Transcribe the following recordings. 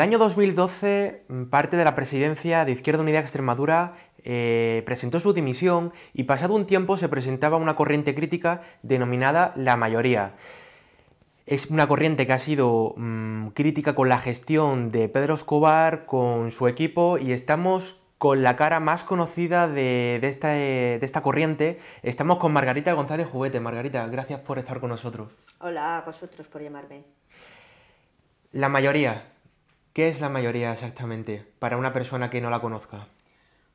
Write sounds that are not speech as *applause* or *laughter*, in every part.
el año 2012, mm, parte de la presidencia de Izquierda Unida Extremadura eh, presentó su dimisión y pasado un tiempo se presentaba una corriente crítica denominada la mayoría. Es una corriente que ha sido mm, crítica con la gestión de Pedro Escobar, con su equipo y estamos con la cara más conocida de, esta, eh, de esta corriente. Estamos con Margarita González Juguete. Margarita, gracias por estar con nosotros. Hola a vosotros por llamarme. La mayoría, ¿Qué es la mayoría exactamente para una persona que no la conozca?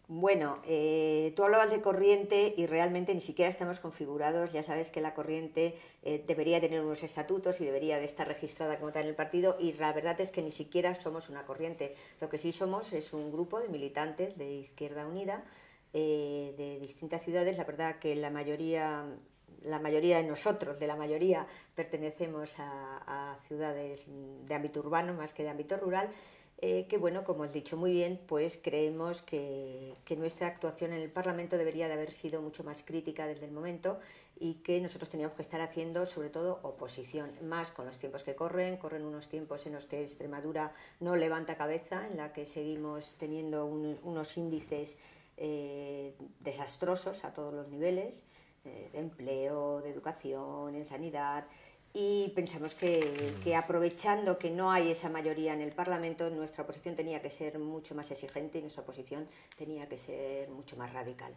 Bueno, eh, tú hablabas de corriente y realmente ni siquiera estamos configurados. Ya sabes que la corriente eh, debería tener unos estatutos y debería de estar registrada como tal en el partido y la verdad es que ni siquiera somos una corriente. Lo que sí somos es un grupo de militantes de Izquierda Unida eh, de distintas ciudades. La verdad que la mayoría la mayoría de nosotros, de la mayoría, pertenecemos a, ciudades de ámbito urbano más que de ámbito rural, eh, que bueno, como he dicho muy bien, pues creemos que, nuestra actuación en el Parlamento debería de haber sido mucho más crítica desde el momento y que nosotros teníamos que estar haciendo sobre todo oposición, más con los tiempos que corren, corren unos tiempos en los que Extremadura no levanta cabeza, en la que seguimos teniendo unos índices eh, desastrosos a todos los niveles de empleo, de educación, en sanidad, y pensamos que, mm. aprovechando que no hay esa mayoría en el Parlamento, nuestra oposición tenía que ser mucho más exigente y nuestra oposición tenía que ser mucho más radical.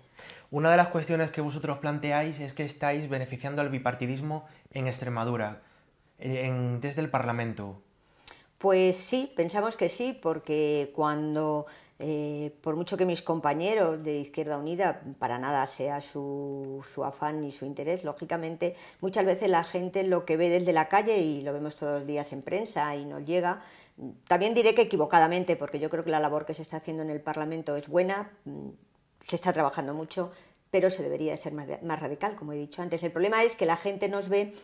Una de las cuestiones que vosotros planteáis es que estáis beneficiando al bipartidismo en Extremadura, eh, desde el Parlamento. Pues sí, pensamos que sí, porque cuando eh, por mucho que mis compañeros de Izquierda Unida para nada sea su, afán ni su interés, lógicamente muchas veces la gente lo que ve desde la calle y lo vemos todos los días en prensa y nos llega, también diré que equivocadamente, porque yo creo que la labor que se está haciendo en el Parlamento es buena, mm, se está trabajando mucho, pero se debería de ser más, más radical, como he dicho antes. El problema es que la gente nos ve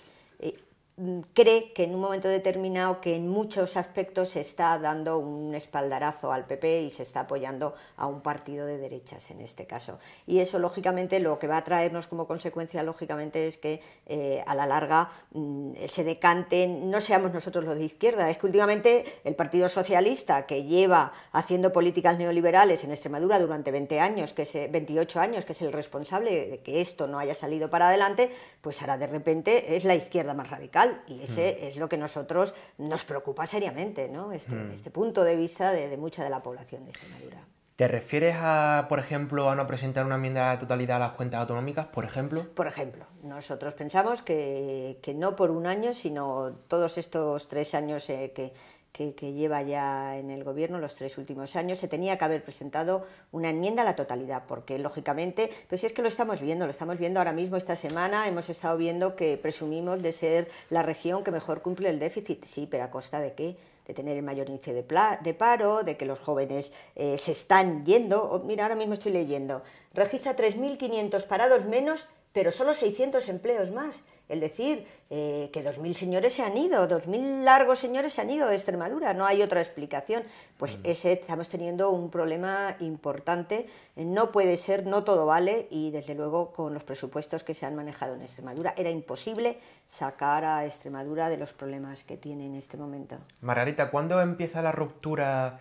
Mm, cree que en un momento determinado, que en muchos aspectos se está dando un espaldarazo al PP y se está apoyando a un partido de derechas en este caso. Y eso, lógicamente, lo que va a traernos como consecuencia, lógicamente, es que eh, a la larga mm, se decanten, no seamos nosotros los de izquierda, es que últimamente el Partido Socialista, que lleva haciendo políticas neoliberales en Extremadura durante 20 años, que es, 28 eh, años, que es el responsable de que esto no haya salido para adelante, pues ahora de repente es la izquierda más radical y mm. ese es lo que nosotros nos preocupa seriamente, ¿no? Este, mm. este punto de vista de, mucha de la población de Extremadura. ¿Te refieres a, por ejemplo, a no presentar una enmienda a totalidad a las cuentas autonómicas, por ejemplo? Por ejemplo, nosotros pensamos que, no por un año, sino todos estos tres años eh, que, que, lleva ya en el gobierno los tres últimos años, se tenía que haber presentado una enmienda a la totalidad, porque lógicamente, pues es que lo estamos viendo, lo estamos viendo ahora mismo esta semana, hemos estado viendo que presumimos de ser la región que mejor cumple el déficit, sí, pero a costa de qué? de tener el mayor índice de, paro, de que los jóvenes eh, se están yendo. Oh, mira, ahora mismo estoy leyendo. Registra 3.500 parados menos, pero solo 600 empleos más el decir eh, que dos mil señores se han ido, dos mil largos señores se han ido de Extremadura, no hay otra explicación. Pues mm. ese estamos teniendo un problema importante, no puede ser, no todo vale y desde luego con los presupuestos que se han manejado en Extremadura era imposible sacar a Extremadura de los problemas que tiene en este momento. Margarita, ¿cuándo empieza la ruptura?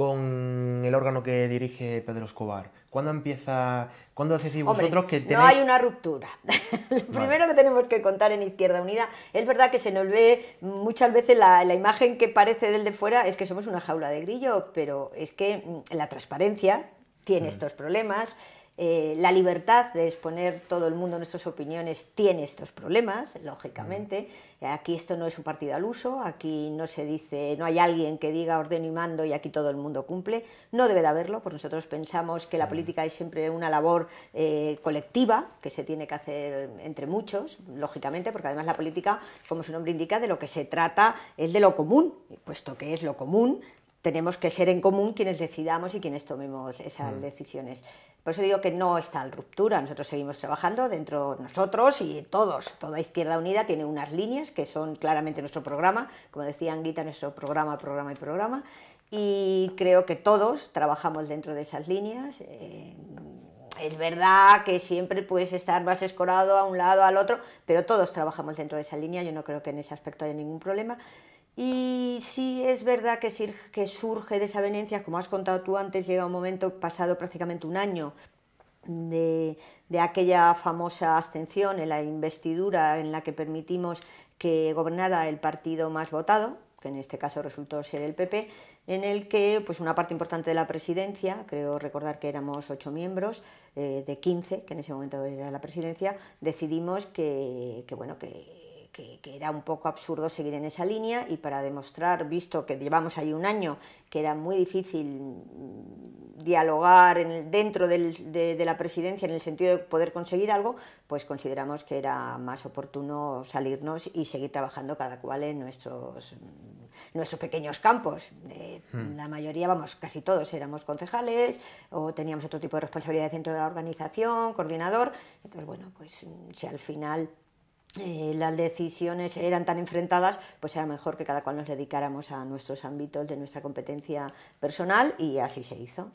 con el órgano que dirige Pedro Escobar? ¿Cuándo empieza, cuándo decís vosotros que tenéis... No hay una ruptura. *laughs* Lo primero que tenemos que contar en Izquierda Unida, es verdad que se nos ve muchas veces la, imagen que parece del de fuera es que somos una jaula de grillo, pero es que mm, la transparencia tiene mm. estos problemas. Eh, la libertad de exponer todo el mundo nuestras opiniones tiene estos problemas, lógicamente. Mm. Aquí esto no es un partido al uso, aquí no se dice, no hay alguien que diga orden y mando y aquí todo el mundo cumple. No debe de haberlo, porque nosotros pensamos que la mm. política es siempre una labor eh, colectiva que se tiene que hacer entre muchos, lógicamente, porque además la política, como su nombre indica, de lo que se trata es de lo común, puesto que es lo común, tenemos que ser en común quienes decidamos y quienes tomemos esas mm. decisiones. Por eso digo que no está la ruptura, nosotros seguimos trabajando dentro nosotros y todos, toda Izquierda Unida tiene unas líneas que son claramente nuestro programa, como decía Anguita, nuestro programa, programa y programa, y creo que todos trabajamos dentro de esas líneas. Eh, es verdad que siempre puedes estar más escorado a un lado, al otro, pero todos trabajamos dentro de esa línea, yo no creo que en ese aspecto haya ningún problema. Y sí es verdad que, que surge venencia, como has contado tú antes, llega un momento pasado prácticamente un año de, aquella famosa abstención en la investidura en la que permitimos que gobernara el partido más votado, que en este caso resultó ser el PP, en el que pues una parte importante de la presidencia, creo recordar que éramos ocho miembros, eh, de 15, que en ese momento era la presidencia, decidimos que bueno, que que, era un poco absurdo seguir en esa línea y para demostrar, visto que llevamos allí un año, que era muy difícil mm, dialogar dentro de, la presidencia en el sentido de poder conseguir algo, pues consideramos que era más oportuno salirnos y seguir trabajando cada cual en nuestros, mm, nuestros pequeños campos. Hmm. La mayoría, vamos, casi todos éramos concejales o teníamos otro tipo de responsabilidad dentro de la organización, coordinador. Entonces, bueno, pues mm, si al final eh, las decisiones eran tan enfrentadas, pues era mejor que cada cual nos dedicáramos a nuestros ámbitos de nuestra competencia personal y así se hizo.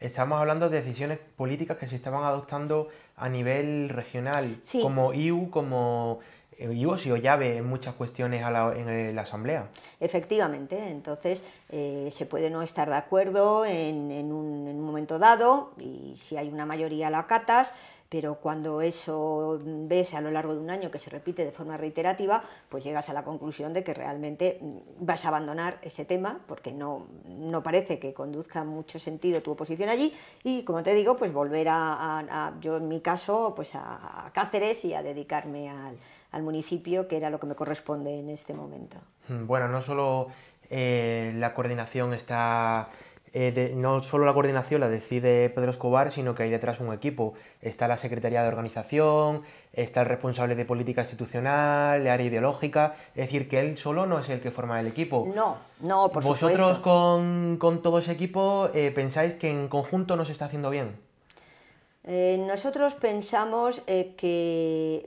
Estamos hablando de decisiones políticas que se estaban adoptando a nivel regional, como IU, como y vos o llave en muchas cuestiones en la Asamblea. Efectivamente, entonces eh, se puede no estar de acuerdo en, un, momento dado y si hay una mayoría la acatas, pero cuando eso ves a lo largo de un año que se repite de forma reiterativa, pues llegas a la conclusión de que realmente mm, vas a abandonar ese tema porque no, parece que conduzca mucho sentido tu oposición allí y, como te digo, pues volver a, yo en mi caso, pues a Cáceres y a dedicarme al al municipio, que era lo que me corresponde en este momento. Mm, bueno, no solo eh, la coordinación está eh, no solo la coordinación la decide Pedro Escobar, sino que hay detrás un equipo. Está la Secretaría de Organización, está el responsable de política institucional, de área ideológica. Es decir, que él solo no es el que forma el equipo. No, no, por Vosotros supuesto. Con, con todo ese equipo eh, pensáis que en conjunto no se está haciendo bien. nosotros pensamos que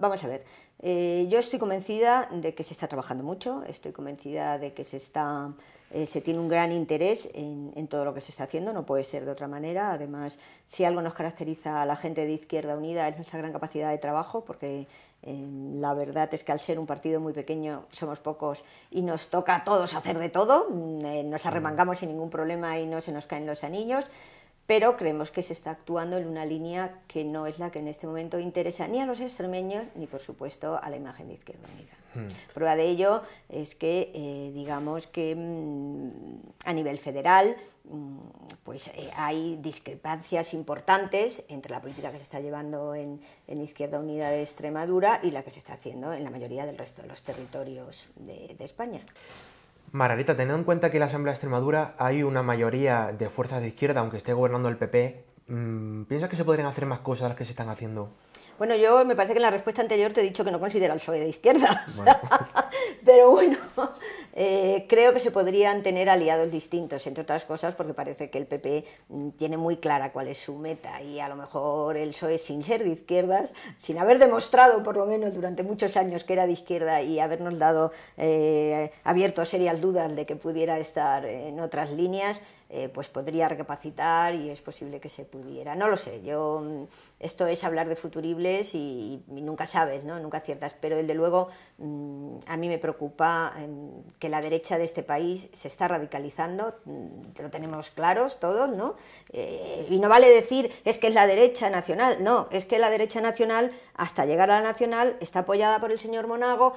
Vamos a ver, eh, yo estoy convencida de que se está trabajando mucho, estoy convencida de que se, está, eh, se tiene un gran interés en, todo lo que se está haciendo, no puede ser de otra manera. Además, si algo nos caracteriza a la gente de Izquierda Unida es nuestra gran capacidad de trabajo, porque eh, la verdad es que al ser un partido muy pequeño somos pocos y nos toca a todos hacer de todo, mm, nos arremangamos sin ningún problema y no se nos caen los anillos pero creemos que se está actuando en una línea que no es la que en este momento interesa ni a los extremeños ni, por supuesto, a la imagen de Izquierda Unida. Hmm. Prueba de ello es que, eh, digamos que mm, a nivel federal, mm, pues eh, hay discrepancias importantes entre la política que se está llevando en, Izquierda Unida de Extremadura y la que se está haciendo en la mayoría del resto de los territorios de España. Margarita, teniendo en cuenta que en la Asamblea de Extremadura hay una mayoría de fuerzas de izquierda, aunque esté gobernando el PP, mm, ¿piensas que se podrían hacer más cosas las que se están haciendo? Bueno, yo me parece que en la respuesta anterior te he dicho que no considero al PSOE de izquierda. *laughs* Pero bueno, *laughs* eh, creo que se podrían tener aliados distintos, entre otras cosas, porque parece que el PP mm, tiene muy clara cuál es su meta y a lo mejor el PSOE, sin ser de izquierdas, sin haber demostrado por lo menos durante muchos años que era de izquierda y habernos dado eh, abierto serias dudas de que pudiera estar en otras líneas, eh, pues podría recapacitar y es posible que se pudiera. No lo sé, yo mm, esto es hablar de futuribles y, nunca sabes, nunca aciertas, pero desde luego mm, a mí me preocupa Em, que la derecha de este país se está radicalizando, mm, lo tenemos claros todos, ¿no? Eh, y no vale decir es que es la derecha nacional, no, es que la derecha nacional, hasta llegar a la nacional, está apoyada por el señor Monago.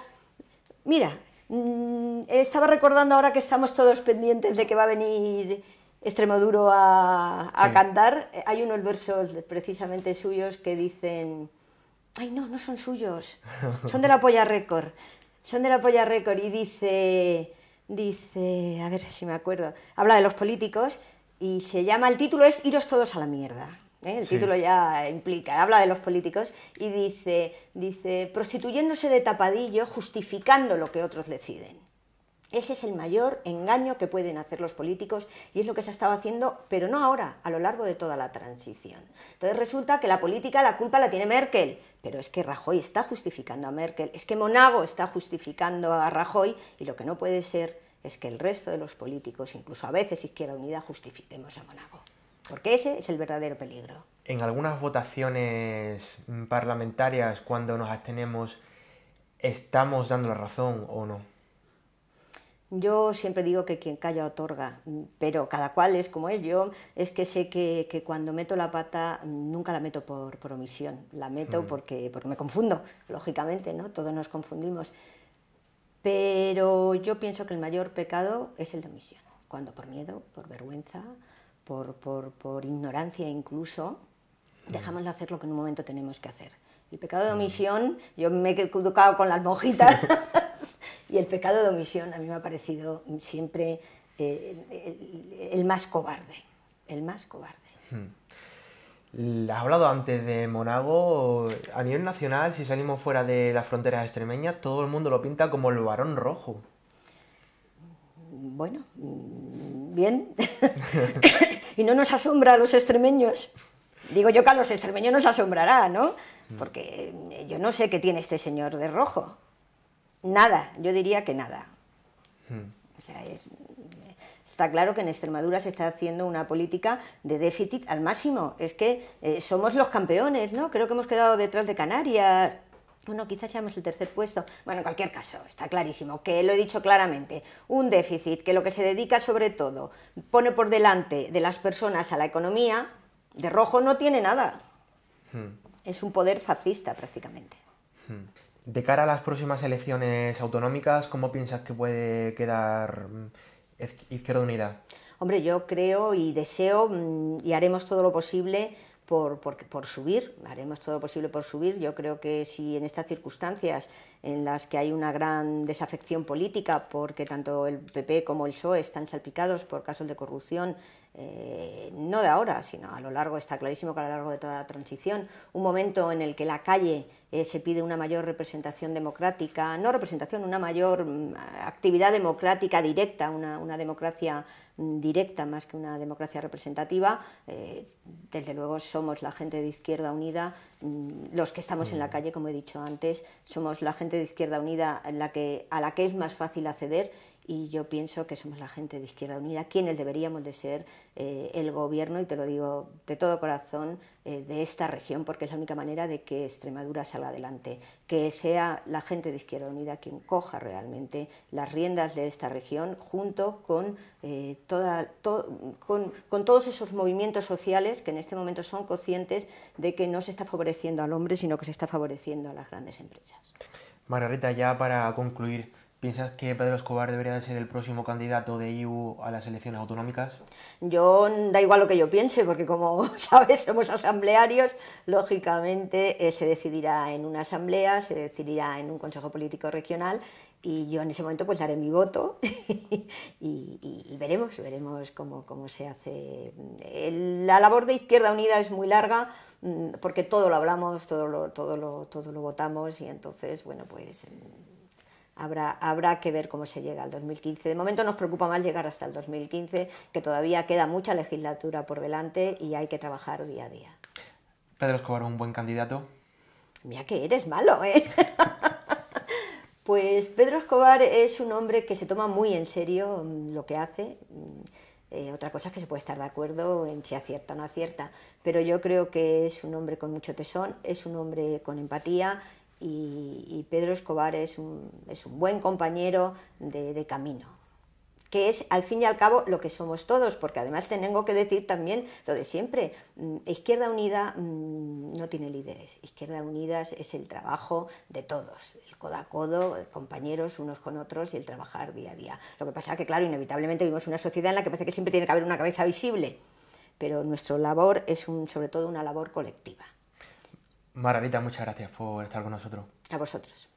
Mira, mm, estaba recordando ahora que estamos todos pendientes de que va a venir Extremoduro a, a cantar. Eh, hay unos versos precisamente suyos que dicen, ay no, no son suyos, son de la Polla récord. Son de la Polla récord y dice, dice, a ver si me acuerdo, habla de los políticos y se llama, el título es Iros todos a la mierda. ¿eh? El título ya implica, habla de los políticos y dice, dice, prostituyéndose de tapadillo, justificando lo que otros deciden. Ese es el mayor engaño que pueden hacer los políticos y es lo que se ha estado haciendo, pero no ahora, a lo largo de toda la transición. Entonces resulta que la política, la culpa la tiene Merkel, pero es que Rajoy está justificando a Merkel, es que Monago está justificando a Rajoy y lo que no puede ser es que el resto de los políticos, incluso a veces Izquierda Unida, justifiquemos a Monago, porque ese es el verdadero peligro. En algunas votaciones parlamentarias, cuando nos abstenemos, ¿estamos dando la razón o no? Yo siempre digo que quien calla otorga, pero cada cual es como es. Yo es que sé que, que cuando meto la pata nunca la meto por, omisión, la meto mm. porque, porque me confundo, lógicamente, ¿no? Todos nos confundimos. Pero yo pienso que el mayor pecado es el de omisión, cuando por miedo, por vergüenza, por, por, por ignorancia incluso, mm. dejamos de hacer lo que en un momento tenemos que hacer. El pecado de mm. omisión, yo me he educado con las monjitas. *laughs* Y el pecado de omisión a mí me ha parecido siempre eh, el, más cobarde, el más cobarde. Hmm. Has hablado antes de Monago, a nivel nacional, si salimos fuera de las fronteras extremeñas, todo el mundo lo pinta como el varón rojo. Bueno, mm, bien. *laughs* y no nos asombra a los extremeños. Digo yo que a los extremeños nos asombrará, ¿no? Hmm. Porque yo no sé qué tiene este señor de rojo. Nada, yo diría que nada. Hmm. O sea, está claro que en Extremadura se está haciendo una política de déficit al máximo. Es que eh, somos los campeones, ¿no? Creo que hemos quedado detrás de Canarias. Bueno, quizás seamos el tercer puesto. Bueno, en cualquier caso, está clarísimo, que lo he dicho claramente, un déficit que lo que se dedica sobre todo pone por delante de las personas a la economía, de rojo no tiene nada. Hmm. Es un poder fascista prácticamente. Hmm. De cara a las próximas elecciones autonómicas, ¿cómo piensas que puede quedar mm, Izquierda Unida? Hombre, yo creo y deseo mm, y haremos todo lo posible por, subir, haremos todo lo posible por subir. Yo creo que si en estas circunstancias en las que hay una gran desafección política, porque tanto el PP como el PSOE están salpicados por casos de corrupción eh, no de ahora, sino a lo largo, está clarísimo que a lo largo de toda la transición, un momento en el que la calle eh, se pide una mayor representación democrática, no representación, una mayor mm, actividad democrática directa, una, democracia mm, directa más que una democracia representativa, eh, desde luego somos la gente de Izquierda Unida, mm, los que estamos en la calle, como he dicho antes, somos la gente de Izquierda Unida la a la que es más fácil acceder y yo pienso que somos la gente de Izquierda Unida quienes deberíamos de ser eh, el gobierno, y te lo digo de todo corazón, eh, de esta región, porque es la única manera de que Extremadura salga adelante, que sea la gente de Izquierda Unida quien coja realmente las riendas de esta región junto con, eh, con, con todos esos movimientos sociales que en este momento son conscientes de que no se está favoreciendo al hombre, sino que se está favoreciendo a las grandes empresas. Margarita, ya para concluir, ¿Piensas que Pedro Escobar debería ser el próximo candidato de IU a las elecciones autonómicas? Yo da igual lo que yo piense, porque como *laughs* sabes, somos asamblearios, lógicamente eh, se decidirá en una asamblea, se decidirá en un consejo político regional y yo en ese momento pues daré mi voto *laughs* y, veremos, veremos cómo, se hace. La labor de Izquierda Unida es muy larga, mm, porque todo lo hablamos, todo todo todo lo votamos y entonces, bueno, pues mm, Habrá, que ver cómo se llega al 2015. De momento nos preocupa más llegar hasta el 2015, que todavía queda mucha legislatura por delante y hay que trabajar día a día. Pedro Escobar, un buen candidato. Mira que eres malo, ¿eh? *laughs* pues Pedro Escobar es un hombre que se toma muy en serio mm, lo que hace. Mm, eh, otra cosa es que se puede estar de acuerdo en si acierta o no acierta, pero yo creo que es un hombre con mucho tesón, es un hombre con empatía, y, Pedro Escobar es un, buen compañero de, camino, que es al fin y al cabo lo que somos todos, porque además tengo que decir también lo de siempre, mm, Izquierda Unida mm, no tiene líderes, Izquierda Unida es el trabajo de todos, el codo a codo, compañeros unos con otros y el trabajar día a día. Lo que pasa es que, claro, inevitablemente vivimos una sociedad en la que parece que siempre tiene que haber una cabeza visible, pero nuestra labor es sobre todo una labor colectiva. Margarita, muchas gracias por estar con nosotros. A vosotros.